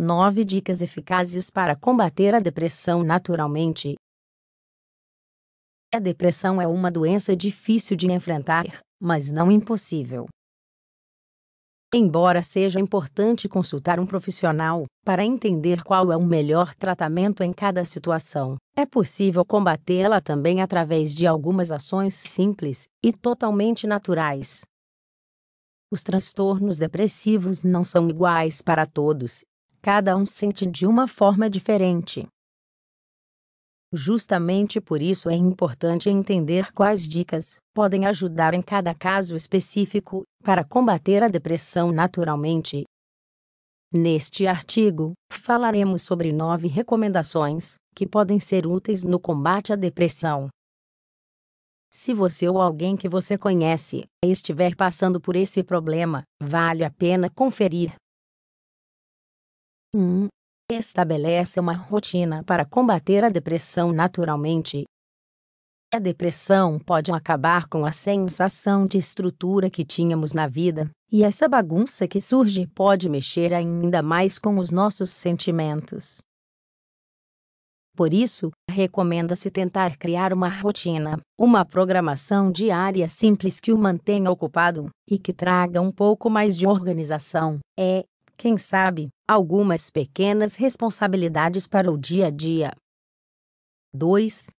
9 dicas eficazes para combater a depressão naturalmente. A depressão é uma doença difícil de enfrentar, mas não impossível. Embora seja importante consultar um profissional para entender qual é o melhor tratamento em cada situação, é possível combatê-la também através de algumas ações simples e totalmente naturais. Os transtornos depressivos não são iguais para todos cada um sente de uma forma diferente. Justamente por isso é importante entender quais dicas podem ajudar em cada caso específico para combater a depressão naturalmente. Neste artigo, falaremos sobre nove recomendações que podem ser úteis no combate à depressão. Se você ou alguém que você conhece estiver passando por esse problema, vale a pena conferir 1. Hum. Estabelece uma rotina para combater a depressão naturalmente. A depressão pode acabar com a sensação de estrutura que tínhamos na vida, e essa bagunça que surge pode mexer ainda mais com os nossos sentimentos. Por isso, recomenda-se tentar criar uma rotina, uma programação diária simples que o mantenha ocupado e que traga um pouco mais de organização. É quem sabe, algumas pequenas responsabilidades para o dia a dia. 2.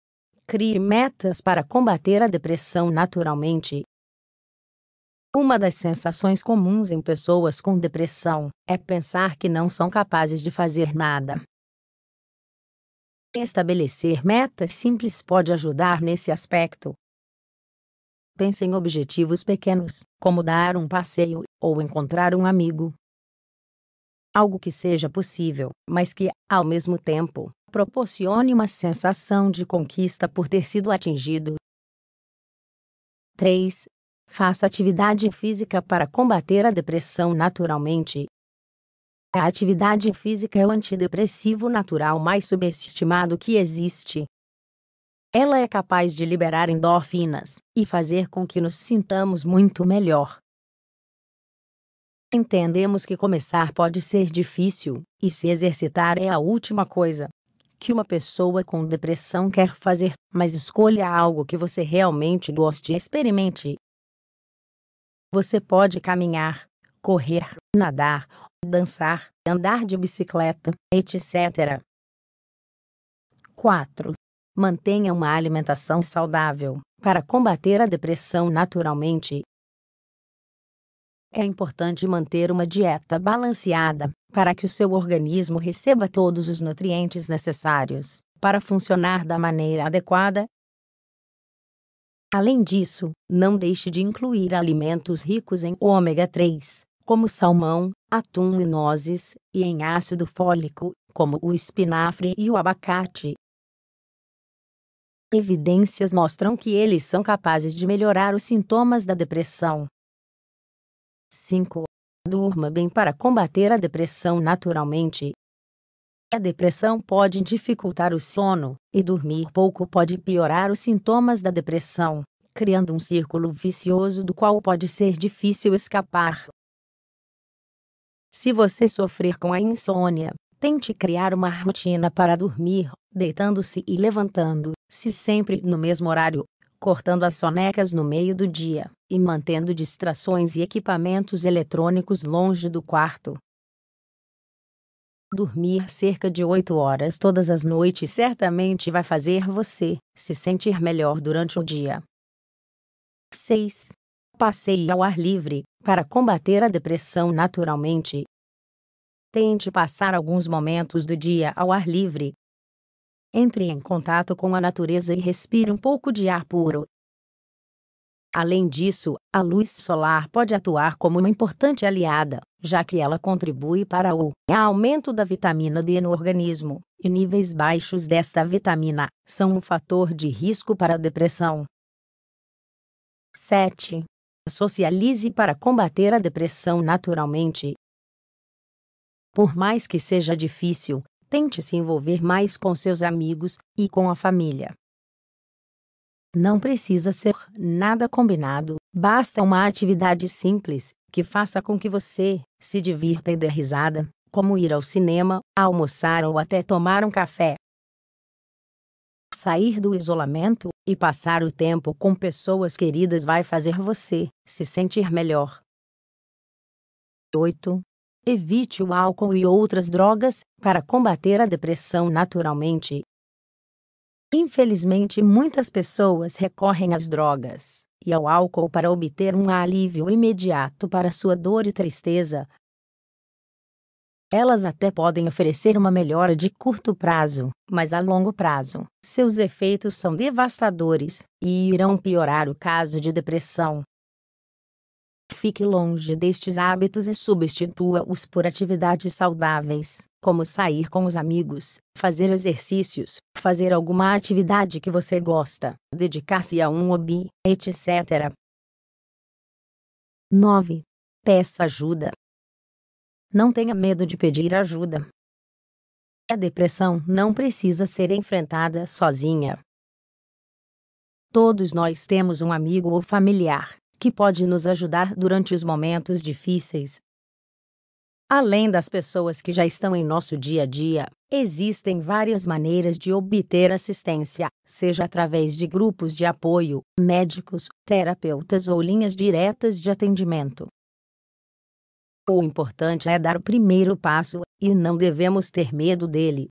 Crie metas para combater a depressão naturalmente. Uma das sensações comuns em pessoas com depressão é pensar que não são capazes de fazer nada. Estabelecer metas simples pode ajudar nesse aspecto. Pense em objetivos pequenos, como dar um passeio ou encontrar um amigo, algo que seja possível, mas que, ao mesmo tempo, proporcione uma sensação de conquista por ter sido atingido. 3. Faça atividade física para combater a depressão naturalmente. A atividade física é o antidepressivo natural mais subestimado que existe. Ela é capaz de liberar endorfinas e fazer com que nos sintamos muito melhor. Entendemos que começar pode ser difícil, e se exercitar é a última coisa que uma pessoa com depressão quer fazer, mas escolha algo que você realmente goste e experimente. Você pode caminhar, correr, nadar, dançar, andar de bicicleta, etc. 4. Mantenha uma alimentação saudável. Para combater a depressão naturalmente, é importante manter uma dieta balanceada, para que o seu organismo receba todos os nutrientes necessários para funcionar da maneira adequada. Além disso, não deixe de incluir alimentos ricos em ômega 3, como salmão, atum e nozes, e em ácido fólico, como o espinafre e o abacate. Evidências mostram que eles são capazes de melhorar os sintomas da depressão, 5. Durma bem para combater a depressão naturalmente. A depressão pode dificultar o sono, e dormir pouco pode piorar os sintomas da depressão, criando um círculo vicioso do qual pode ser difícil escapar. Se você sofrer com a insônia, tente criar uma rotina para dormir, deitando-se e levantando-se sempre no mesmo horário, cortando as sonecas no meio do dia e mantendo distrações e equipamentos eletrônicos longe do quarto. Dormir cerca de 8 horas todas as noites certamente vai fazer você se sentir melhor durante o dia. 6. Passeie ao ar livre para combater a depressão naturalmente. Tente passar alguns momentos do dia ao ar livre, entre em contato com a natureza e respire um pouco de ar puro. Além disso, a luz solar pode atuar como uma importante aliada, já que ela contribui para o aumento da vitamina D no organismo, e níveis baixos desta vitamina são um fator de risco para a depressão. 7. Socialize para combater a depressão naturalmente. Por mais que seja difícil, Tente se envolver mais com seus amigos e com a família. Não precisa ser nada combinado, basta uma atividade simples que faça com que você se divirta e dê risada, como ir ao cinema, almoçar ou até tomar um café. Sair do isolamento e passar o tempo com pessoas queridas vai fazer você se sentir melhor. 8. Evite o álcool e outras drogas para combater a depressão naturalmente. Infelizmente, muitas pessoas recorrem às drogas e ao álcool para obter um alívio imediato para sua dor e tristeza. Elas até podem oferecer uma melhora de curto prazo, mas a longo prazo, seus efeitos são devastadores e irão piorar o caso de depressão, Fique longe destes hábitos e substitua-os por atividades saudáveis, como sair com os amigos, fazer exercícios, fazer alguma atividade que você gosta, dedicar-se a um hobby, etc. 9. Peça ajuda. Não tenha medo de pedir ajuda. A depressão não precisa ser enfrentada sozinha. Todos nós temos um amigo ou familiar que pode nos ajudar durante os momentos difíceis. Além das pessoas que já estão em nosso dia a dia, existem várias maneiras de obter assistência, seja através de grupos de apoio, médicos, terapeutas ou linhas diretas de atendimento. O importante é dar o primeiro passo, e não devemos ter medo dele.